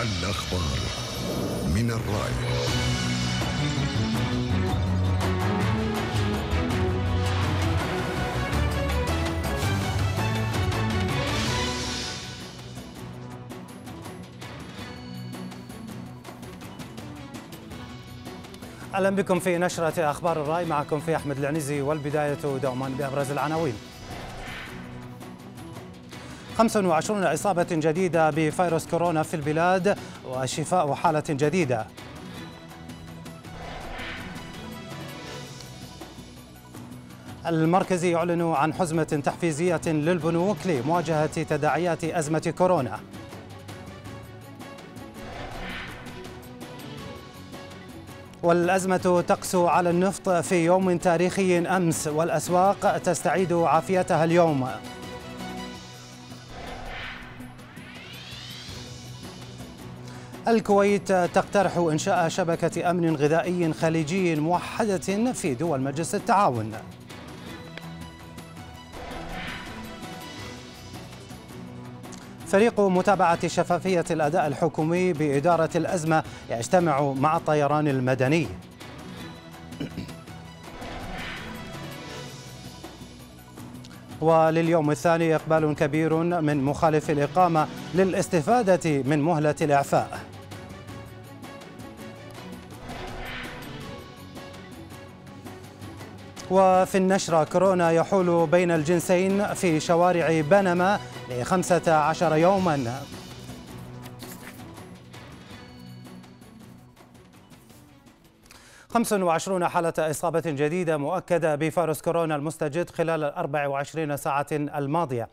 الأخبار من الرأي اهلا بكم في نشره اخبار الراي معكم في احمد العنزي والبدايه دوما بابرز العناوين. 25 عصابه جديده بفيروس كورونا في البلاد وشفاء حاله جديده. المركزي يعلن عن حزمه تحفيزيه للبنوك لمواجهه تداعيات ازمه كورونا. والأزمة تقسو على النفط في يوم تاريخي أمس والأسواق تستعيد عافيتها اليوم الكويت تقترح إنشاء شبكة أمن غذائي خليجي موحدة في دول مجلس التعاون فريق متابعة شفافية الأداء الحكومي بإدارة الأزمة يجتمع مع الطيران المدني ولليوم الثاني إقبال كبير من مخالف الإقامة للاستفادة من مهلة الإعفاء وفي النشرة كورونا يحول بين الجنسين في شوارع بنما لخمسة عشر يوما خمس وعشرون حالة إصابة جديدة مؤكدة بفيروس كورونا المستجد خلال الأربع وعشرين ساعة الماضية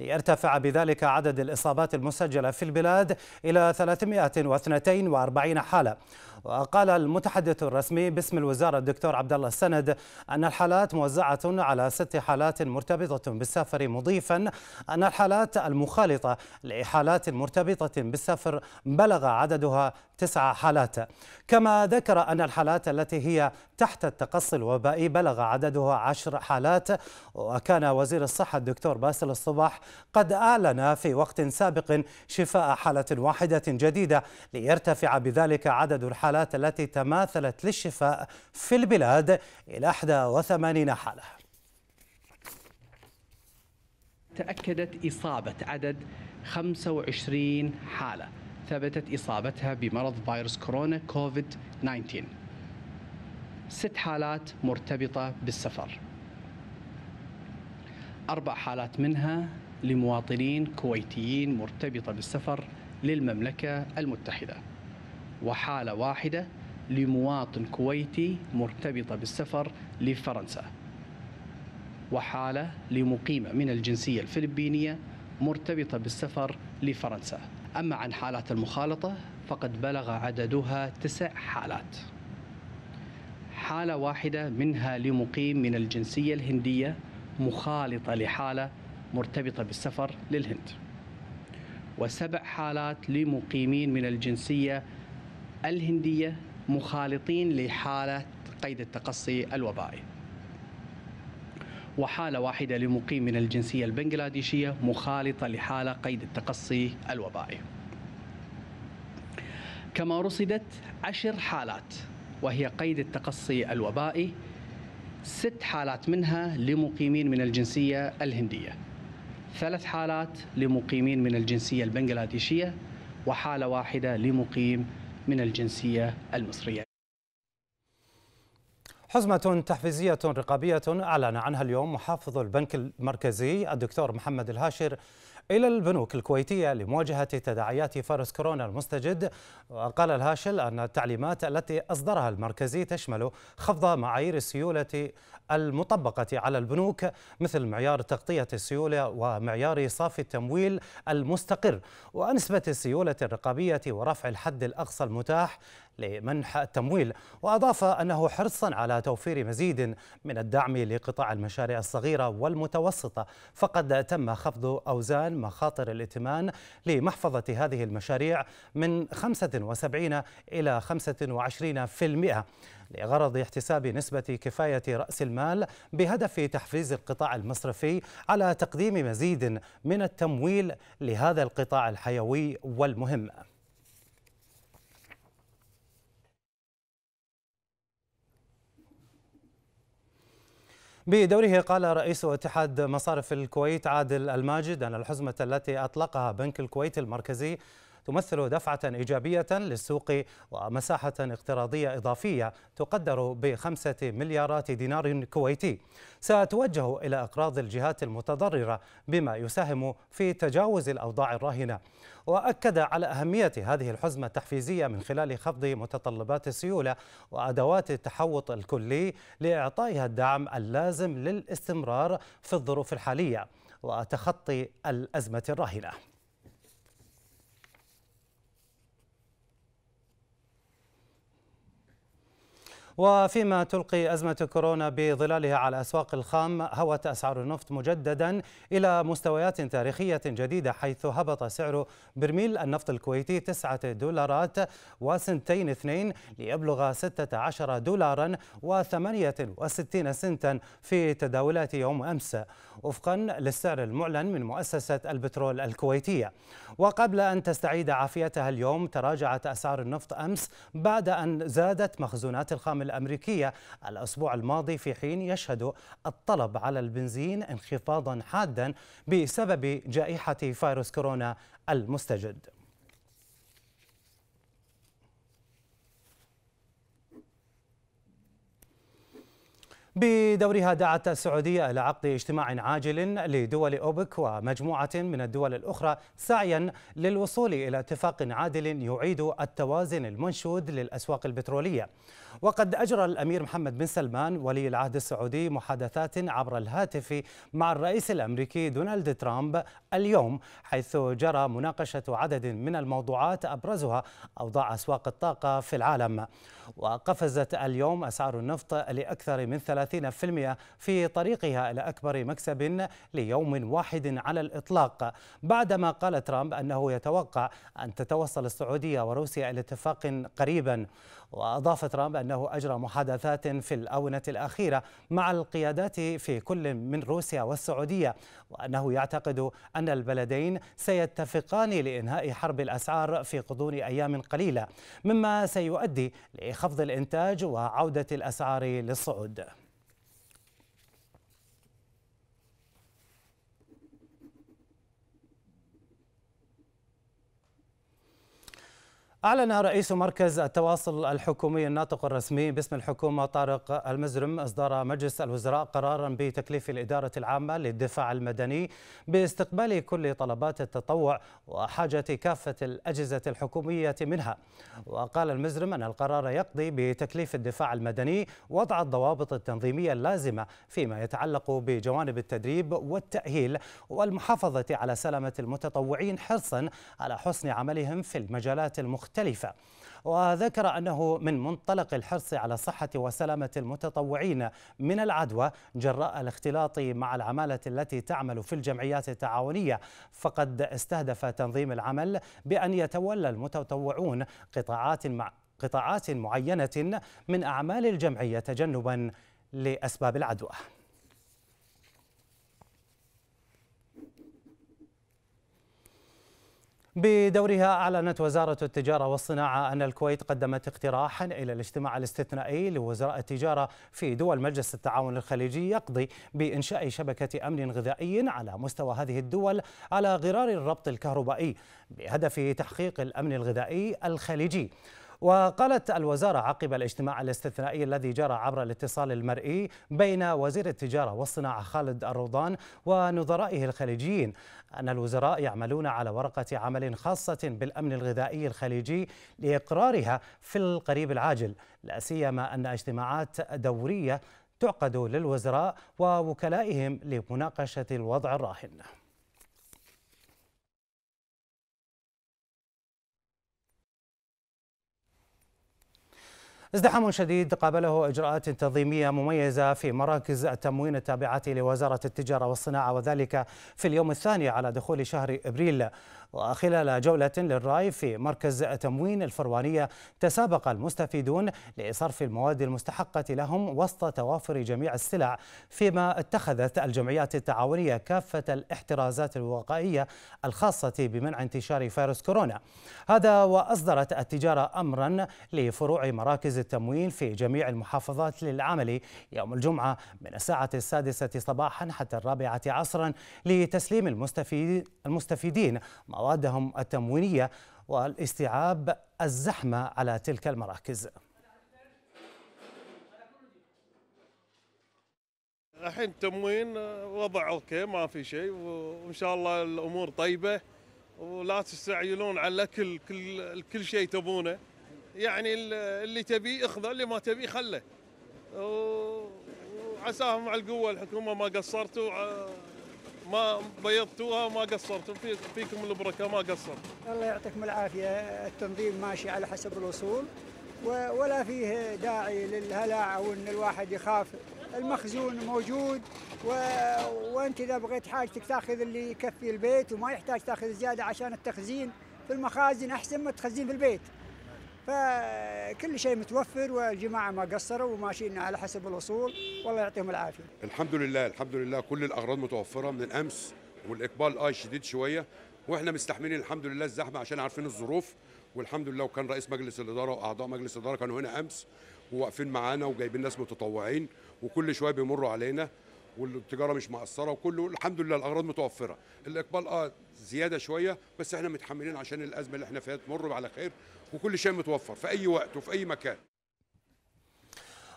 ليرتفع بذلك عدد الإصابات المسجلة في البلاد إلى 342 حالة وقال المتحدث الرسمي باسم الوزارة الدكتور عبد الله السند أن الحالات موزعة على ست حالات مرتبطة بالسفر مضيفا أن الحالات المخالطة لحالات مرتبطة بالسفر بلغ عددها تسع حالات كما ذكر أن الحالات التي هي تحت التقصي الوبائي بلغ عددها عشر حالات وكان وزير الصحة الدكتور باسل الصباح قد أعلن في وقت سابق شفاء حالة واحدة جديدة ليرتفع بذلك عدد الحالات الحالات التي تماثلت للشفاء في البلاد إلى 81 حالة تأكدت إصابة عدد 25 حالة ثبتت إصابتها بمرض فيروس كورونا كوفيد 19 ست حالات مرتبطة بالسفر أربع حالات منها لمواطنين كويتيين مرتبطة بالسفر للمملكة المتحدة وحالة واحدة لمواطن كويتي مرتبطة بالسفر لفرنسا وحالة لمقيمة من الجنسية الفلبينية مرتبطة بالسفر لفرنسا أما عن حالات المخالطة فقد بلغ عددها تسع حالات حالة واحدة منها لمقيم من الجنسية الهندية مخالطة لحالة مرتبطة بالسفر للهند وسبع حالات لمقيمين من الجنسية الهندية مخالطين لحالة قيد التقصي الوبائي وحالة واحدة لمقيم من الجنسية البنغلاديشية مخالطة لحالة قيد التقصي الوبائي كما رصدت عشر حالات وهي قيد التقصي الوبائي ست حالات منها لمقيمين من الجنسية الهندية ثلاث حالات لمقيمين من الجنسية البنغلاديشية وحالة واحدة لمقيم من الجنسية المصرية حزمة تحفيزية رقابية أعلن عنها اليوم محافظ البنك المركزي الدكتور محمد الهاشر إلى البنوك الكويتية لمواجهة تداعيات فيروس كورونا المستجد وقال الهاشل أن التعليمات التي أصدرها المركزي تشمل خفض معايير السيولة المطبقة على البنوك مثل معيار تغطية السيولة ومعيار صافي التمويل المستقر ونسبة السيولة الرقابية ورفع الحد الأقصى المتاح لمنح التمويل وأضاف أنه حرصا على توفير مزيد من الدعم لقطاع المشاريع الصغيرة والمتوسطة فقد تم خفض أوزان مخاطر الائتمان لمحفظة هذه المشاريع من 75 إلى 25% لغرض احتساب نسبة كفاية رأس المال بهدف تحفيز القطاع المصرفي على تقديم مزيد من التمويل لهذا القطاع الحيوي والمهم بدوره قال رئيس اتحاد مصارف الكويت عادل الماجد أن الحزمة التي أطلقها بنك الكويت المركزي تمثل دفعة إيجابية للسوق ومساحة اقتراضية إضافية تقدر بخمسة مليارات دينار كويتي ستوجه إلى أقراض الجهات المتضررة بما يساهم في تجاوز الأوضاع الراهنة وأكد على أهمية هذه الحزمة التحفيزية من خلال خفض متطلبات السيولة وأدوات التحوط الكلي لإعطائها الدعم اللازم للاستمرار في الظروف الحالية وتخطي الأزمة الراهنة وفيما تلقي أزمة كورونا بظلالها على أسواق الخام هوت أسعار النفط مجددا إلى مستويات تاريخية جديدة حيث هبط سعر برميل النفط الكويتي تسعة دولارات وسنتين اثنين ليبلغ 16 دولارا و68 سنتا في تداولات يوم أمس وفقا للسعر المعلن من مؤسسة البترول الكويتية وقبل أن تستعيد عافيتها اليوم تراجعت أسعار النفط أمس بعد أن زادت مخزونات الخام الأمريكية الأسبوع الماضي في حين يشهد الطلب على البنزين انخفاضا حادا بسبب جائحة فيروس كورونا المستجد بدورها دعت السعودية إلى عقد اجتماع عاجل لدول أوبك ومجموعة من الدول الأخرى سعيا للوصول إلى اتفاق عادل يعيد التوازن المنشود للأسواق البترولية وقد أجرى الأمير محمد بن سلمان ولي العهد السعودي محادثات عبر الهاتف مع الرئيس الأمريكي دونالد ترامب اليوم حيث جرى مناقشة عدد من الموضوعات أبرزها أوضاع أسواق الطاقة في العالم وقفزت اليوم أسعار النفط لأكثر من 30% في طريقها إلى أكبر مكسب ليوم واحد على الإطلاق بعدما قال ترامب أنه يتوقع أن تتوصل السعودية وروسيا إلى اتفاق قريبا وأضاف ترامب أنه أجرى محادثات في الآونة الأخيرة مع القيادات في كل من روسيا والسعودية وأنه يعتقد أن البلدين سيتفقان لإنهاء حرب الأسعار في غضون أيام قليلة مما سيؤدي لخفض الإنتاج وعودة الأسعار للصعود أعلن رئيس مركز التواصل الحكومي الناطق الرسمي باسم الحكومة طارق المزرم إصدار مجلس الوزراء قرارا بتكليف الإدارة العامة للدفاع المدني باستقبال كل طلبات التطوع وحاجة كافة الأجهزة الحكومية منها وقال المزرم أن القرار يقضي بتكليف الدفاع المدني وضع الضوابط التنظيمية اللازمة فيما يتعلق بجوانب التدريب والتأهيل والمحافظة على سلامة المتطوعين حرصا على حسن عملهم في المجالات المختلفة مختلفة وذكر أنه من منطلق الحرص على صحة وسلامة المتطوعين من العدوى جراء الاختلاط مع العمالة التي تعمل في الجمعيات التعاونية فقد استهدف تنظيم العمل بأن يتولى المتطوعون قطاعات مع قطاعات معينة من أعمال الجمعية تجنبا لأسباب العدوى بدورها أعلنت وزارة التجارة والصناعة أن الكويت قدمت اقتراحا إلى الاجتماع الاستثنائي لوزراء التجارة في دول مجلس التعاون الخليجي يقضي بإنشاء شبكة أمن غذائي على مستوى هذه الدول على غرار الربط الكهربائي بهدف تحقيق الأمن الغذائي الخليجي وقالت الوزارة عقب الاجتماع الاستثنائي الذي جرى عبر الاتصال المرئي بين وزير التجارة والصناعة خالد الروضان ونظرائه الخليجيين أن الوزراء يعملون على ورقة عمل خاصة بالأمن الغذائي الخليجي لإقرارها في القريب العاجل لا سيما أن اجتماعات دورية تعقد للوزراء ووكلائهم لمناقشة الوضع الراهن ازدحام شديد قابله إجراءات تنظيمية مميزة في مراكز التموين التابعة لوزارة التجارة والصناعة وذلك في اليوم الثاني على دخول شهر إبريل وخلال جولة للرأي في مركز تموين الفروانية تسابق المستفيدون لصرف المواد المستحقة لهم وسط توافر جميع السلع فيما اتخذت الجمعيات التعاونية كافة الاحترازات الوقائية الخاصة بمنع انتشار فيروس كورونا هذا وأصدرت التجارة أمرا لفروع مراكز التموين في جميع المحافظات للعمل يوم الجمعة من الساعة السادسة صباحا حتى الرابعة عصرا لتسليم المستفيدين ما وموادهم التموينية والاستيعاب الزحمة على تلك المراكز الحين التموين وضع اوكي ما في شيء وان شاء الله الامور طيبه ولا تستعجلون على الاكل كل كل شيء تبونه يعني اللي تبيه اخذه اللي ما تبيه خله وعساهم على القوه الحكومه ما قصرتوا ما بيضتوها ما قصرتوا في فيكم البركه ما قصرت. الله يعطيكم العافيه التنظيم ماشي على حسب الوصول ولا فيه داعي للهلع او ان الواحد يخاف المخزون موجود و... وانت اذا بغيت حاجتك تاخذ اللي يكفي البيت وما يحتاج تاخذ زياده عشان التخزين في المخازن احسن ما تخزين في البيت. فكل شيء متوفر والجماعة ما قصروا وماشيين على حسب الوصول والله يعطيهم العافية الحمد لله الحمد لله كل الأغراض متوفرة من الأمس والإقبال آي آه شديد شوية واحنا مستحملين الحمد لله الزحمه عشان عارفين الظروف والحمد لله وكان رئيس مجلس الاداره واعضاء مجلس الاداره كانوا هنا امس وواقفين معانا وجايبين ناس متطوعين وكل شويه بيمروا علينا والتجاره مش مقصره وكله الحمد لله الاغراض متوفره الاقبال اه زياده شويه بس احنا متحملين عشان الازمه اللي احنا فيها تمر على خير وكل شيء متوفر في اي وقت وفي اي مكان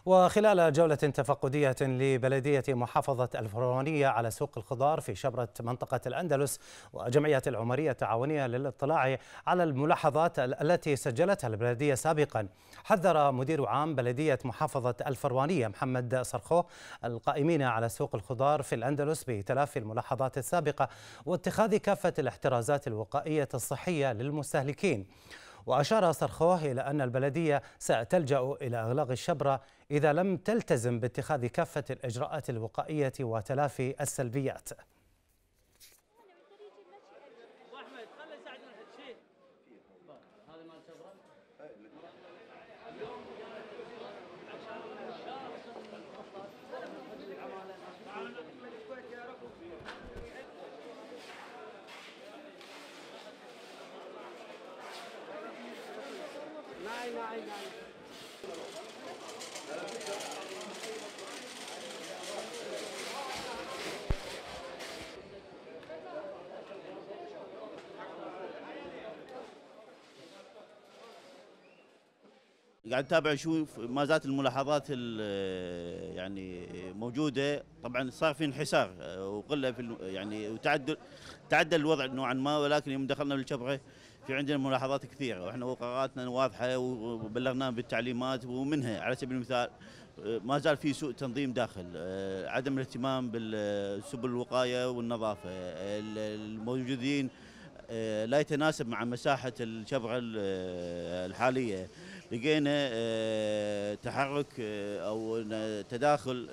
وخلال جولة تفقدية لبلدية محافظة الفرعونية على سوق الخضار في شبرة منطقة الأندلس وجمعية العمرية التعاونية للاطلاع على الملاحظات التي سجلتها البلدية سابقا حذر مدير عام بلدية محافظة الفروانية محمد صرخوه القائمين على سوق الخضار في الأندلس بتلافي الملاحظات السابقة واتخاذ كافة الاحترازات الوقائية الصحية للمستهلكين وأشار صرخوه إلى أن البلدية ستلجأ إلى إغلاق الشبرة إذا لم تلتزم باتخاذ كافة الإجراءات الوقائية وتلافي السلبيات Nein, nein, nein. قاعد اتابع شوف ما زالت الملاحظات يعني موجوده طبعا صار في انحسار وقله في يعني وتعدل تعدل الوضع نوعا ما ولكن يوم دخلنا بالشبغه في عندنا ملاحظات كثيره واحنا وقراراتنا واضحه وبلغناهم بالتعليمات ومنها على سبيل المثال آه، ما زال في سوء تنظيم داخل آه، عدم الاهتمام بالسبل الوقايه والنظافه الموجودين آه، لا يتناسب مع مساحه الشبغه الحاليه لقينا تحرك او تداخل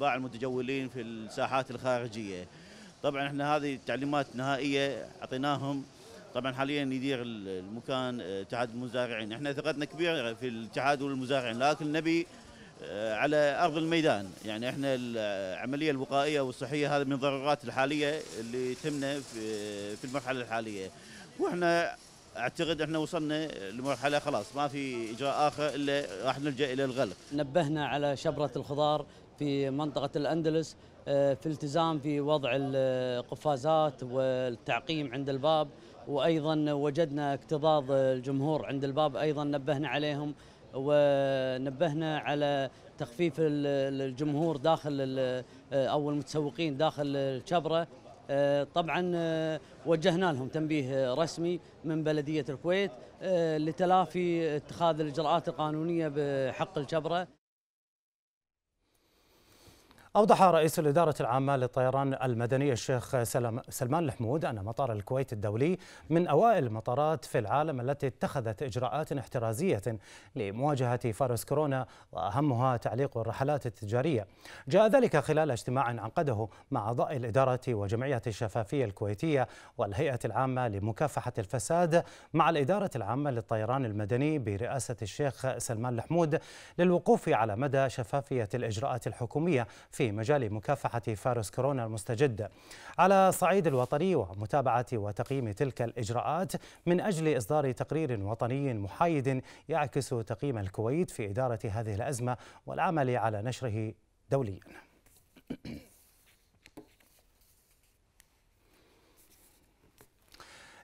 باع المتجولين في الساحات الخارجيه طبعا احنا هذه تعليمات نهائيه اعطيناهم طبعا حاليا يدير المكان آه، اتحاد المزارعين احنا ثقتنا كبيره في الاتحاد والمزارعين لكن نبي آه، على ارض الميدان يعني احنا العمليه الوقائيه والصحيه هذا من الضرورات الحاليه اللي تمنا آه، في المرحله الحاليه واحنا اعتقد احنا وصلنا لمرحله خلاص ما في اجراء اخر الا راح نلجا الى الغلق نبهنا على شبره الخضار في منطقه الاندلس آه، في التزام في وضع القفازات والتعقيم عند الباب وايضا وجدنا اكتظاظ الجمهور عند الباب ايضا نبهنا عليهم ونبهنا على تخفيف الجمهور داخل آه، او المتسوقين داخل الشبره آه، طبعا وجهنا لهم تنبيه رسمي من بلديه الكويت لتلافي اتخاذ الاجراءات القانونيه بحق الشبره أوضح رئيس الإدارة العامة للطيران المدني الشيخ سلمان الحمود أن مطار الكويت الدولي من أوائل المطارات في العالم التي اتخذت إجراءات احترازية لمواجهة فيروس كورونا وأهمها تعليق الرحلات التجارية جاء ذلك خلال اجتماع عقده مع أعضاء الإدارة وجمعية الشفافية الكويتية والهيئة العامة لمكافحة الفساد مع الإدارة العامة للطيران المدني برئاسة الشيخ سلمان الحمود للوقوف على مدى شفافية الإجراءات الحكومية في في مجال مكافحة فيروس كورونا المستجد على صعيد الوطني ومتابعة وتقييم تلك الإجراءات من أجل إصدار تقرير وطني محايد يعكس تقييم الكويت في إدارة هذه الأزمة والعمل على نشره دوليا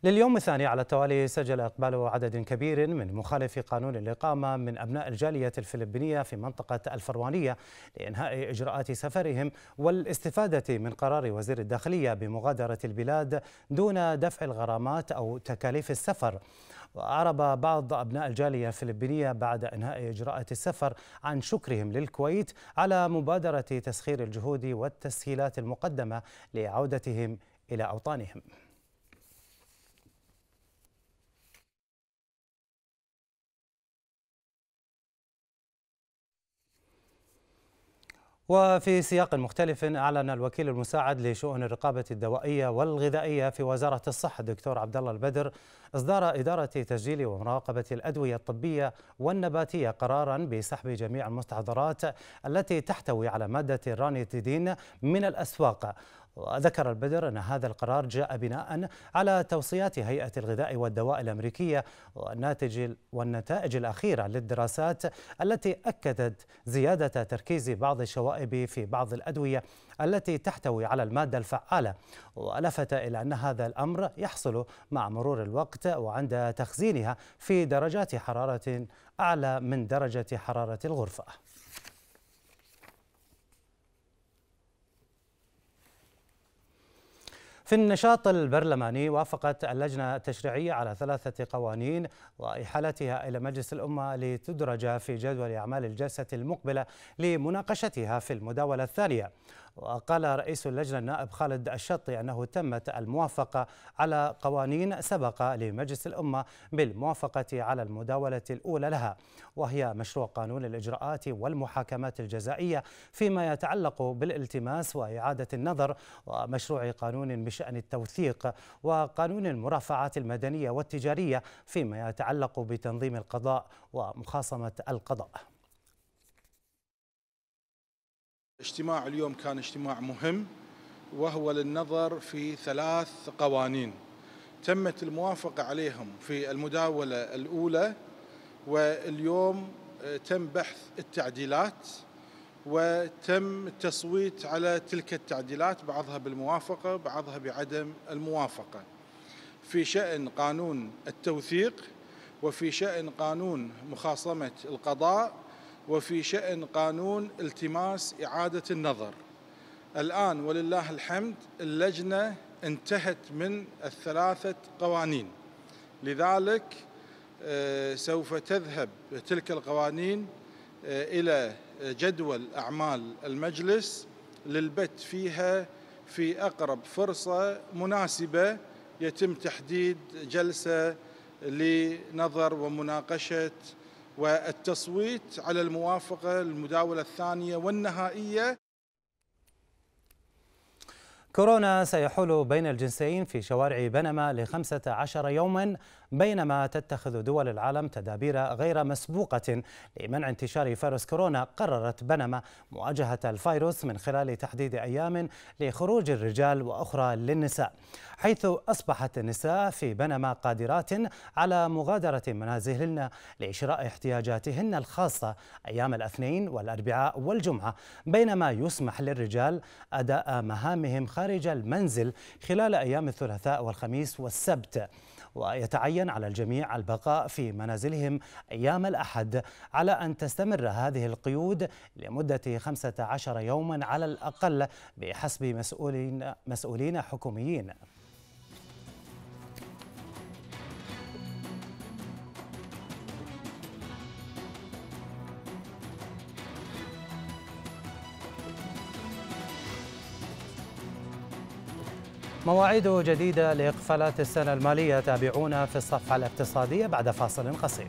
لليوم الثاني على التوالي سجل إقبال عدد كبير من مخالفي قانون الإقامة من أبناء الجالية الفلبينية في منطقة الفروانية لإنهاء إجراءات سفرهم والاستفادة من قرار وزير الداخلية بمغادرة البلاد دون دفع الغرامات أو تكاليف السفر وأعرب بعض أبناء الجالية الفلبينية بعد إنهاء إجراءات السفر عن شكرهم للكويت على مبادرة تسخير الجهود والتسهيلات المقدمة لعودتهم إلى أوطانهم وفي سياق مختلف أعلن الوكيل المساعد لشؤون الرقابة الدوائية والغذائية في وزارة الصحة الدكتور عبد الله البدر إصدار إدارة تسجيل ومراقبة الأدوية الطبية والنباتية قرارا بسحب جميع المستحضرات التي تحتوي على مادة الرانيتيدين من الأسواق وذكر البدر أن هذا القرار جاء بناء على توصيات هيئة الغذاء والدواء الأمريكية والناتج والنتائج الأخيرة للدراسات التي أكدت زيادة تركيز بعض الشوائب في بعض الأدوية التي تحتوي على المادة الفعالة ولفت إلى أن هذا الأمر يحصل مع مرور الوقت وعند تخزينها في درجات حرارة أعلى من درجة حرارة الغرفة في النشاط البرلماني وافقت اللجنة التشريعية على ثلاثة قوانين وإحالتها إلى مجلس الأمة لتدرج في جدول أعمال الجلسة المقبلة لمناقشتها في المداولة الثانية وقال رئيس اللجنة النائب خالد الشطي أنه تمت الموافقة على قوانين سبق لمجلس الأمة بالموافقة على المداولة الأولى لها وهي مشروع قانون الإجراءات والمحاكمات الجزائية فيما يتعلق بالالتماس وإعادة النظر ومشروع قانون بشأن التوثيق وقانون المرافعات المدنية والتجارية فيما يتعلق بتنظيم القضاء ومخاصمة القضاء اجتماع اليوم كان اجتماع مهم وهو للنظر في ثلاث قوانين تمت الموافقة عليهم في المداولة الأولى واليوم آه، تم بحث التعديلات وتم التصويت على تلك التعديلات بعضها بالموافقة بعضها بعدم الموافقة في شأن قانون التوثيق وفي شأن قانون مخاصمة القضاء وفي شأن قانون التماس إعادة النظر الآن ولله الحمد اللجنة انتهت من الثلاثة قوانين لذلك آه، سوف تذهب تلك القوانين آه، إلى جدول أعمال المجلس للبت فيها في أقرب فرصة مناسبة يتم تحديد جلسة لنظر ومناقشة والتصويت على الموافقة المداولة الثانية والنهائية كورونا سيحول بين الجنسين في شوارع بنما لخمسة عشر يوما بينما تتخذ دول العالم تدابير غير مسبوقة لمنع انتشار فيروس كورونا قررت بنما مواجهة الفيروس من خلال تحديد أيام لخروج الرجال وأخرى للنساء حيث أصبحت النساء في بنما قادرات على مغادرة منازلهن لشراء احتياجاتهن الخاصة أيام الاثنين والأربعاء والجمعة بينما يسمح للرجال أداء مهامهم خارج المنزل خلال أيام الثلاثاء والخميس والسبت ويتعين على الجميع البقاء في منازلهم أيام الأحد على أن تستمر هذه القيود لمدة 15 يوما على الأقل بحسب مسؤولين, مسؤولين حكوميين مواعيد جديدة لإقفالات السنة المالية تابعونا في الصفحة الاقتصادية بعد فاصل قصير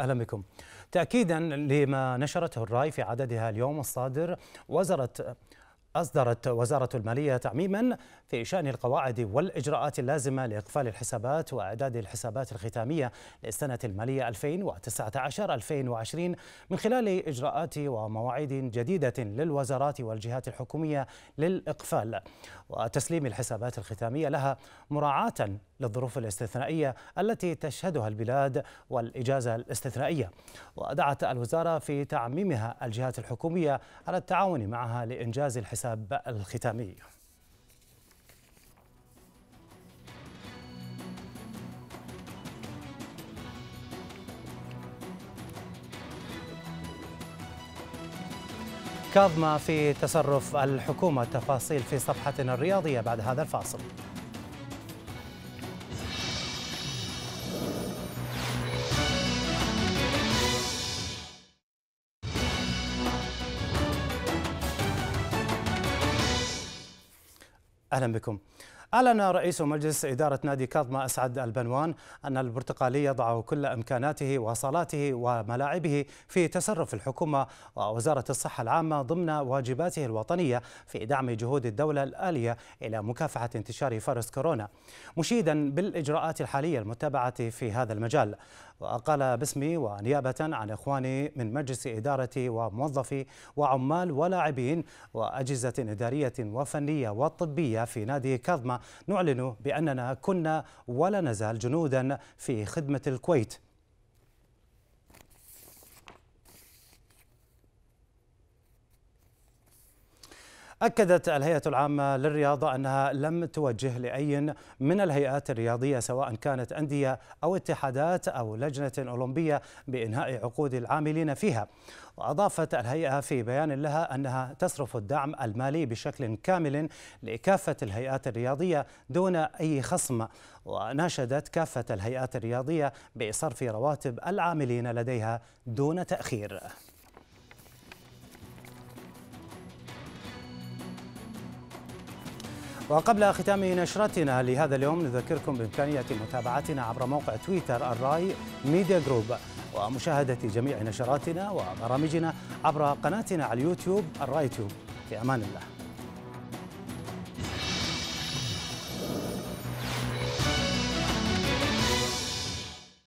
أهلا بكم تأكيدا لما نشرته الراي في عددها اليوم الصادر وزارة أصدرت وزارة المالية تعميما في شأن القواعد والإجراءات اللازمة لإقفال الحسابات وإعداد الحسابات الختامية للسنة المالية 2019-2020 من خلال إجراءات ومواعيد جديدة للوزارات والجهات الحكومية للإقفال وتسليم الحسابات الختامية لها مراعاة للظروف الاستثنائية التي تشهدها البلاد والإجازة الاستثنائية ودعت الوزارة في تعميمها الجهات الحكومية على التعاون معها لإنجاز الحساب الختامي كاظمة في تصرف الحكومة تفاصيل في صفحتنا الرياضية بعد هذا الفاصل أهلا بكم أعلن رئيس مجلس إدارة نادي كاظمة أسعد البنوان أن البرتقالي يضع كل إمكاناته وصلاته وملاعبه في تصرف الحكومة ووزارة الصحة العامة ضمن واجباته الوطنية في دعم جهود الدولة الآلية إلى مكافحة انتشار فيروس كورونا مشيدا بالإجراءات الحالية المتبعة في هذا المجال وقال باسمي ونيابة عن إخواني من مجلس إدارة وموظفي وعمال ولاعبين وأجهزة إدارية وفنية وطبية في نادي كاظمة نعلن بأننا كنا ولا نزال جنودا في خدمة الكويت أكدت الهيئة العامة للرياضة أنها لم توجه لأي من الهيئات الرياضية سواء كانت أندية أو اتحادات أو لجنة أولمبية بإنهاء عقود العاملين فيها وأضافت الهيئة في بيان لها أنها تصرف الدعم المالي بشكل كامل لكافة الهيئات الرياضية دون أي خصم وناشدت كافة الهيئات الرياضية بصرف رواتب العاملين لديها دون تأخير وقبل ختام نشرتنا لهذا اليوم نذكركم بإمكانية متابعتنا عبر موقع تويتر الرأي ميديا جروب ومشاهدة جميع نشراتنا وبرامجنا عبر قناتنا على اليوتيوب الرأي تيوب في أمان الله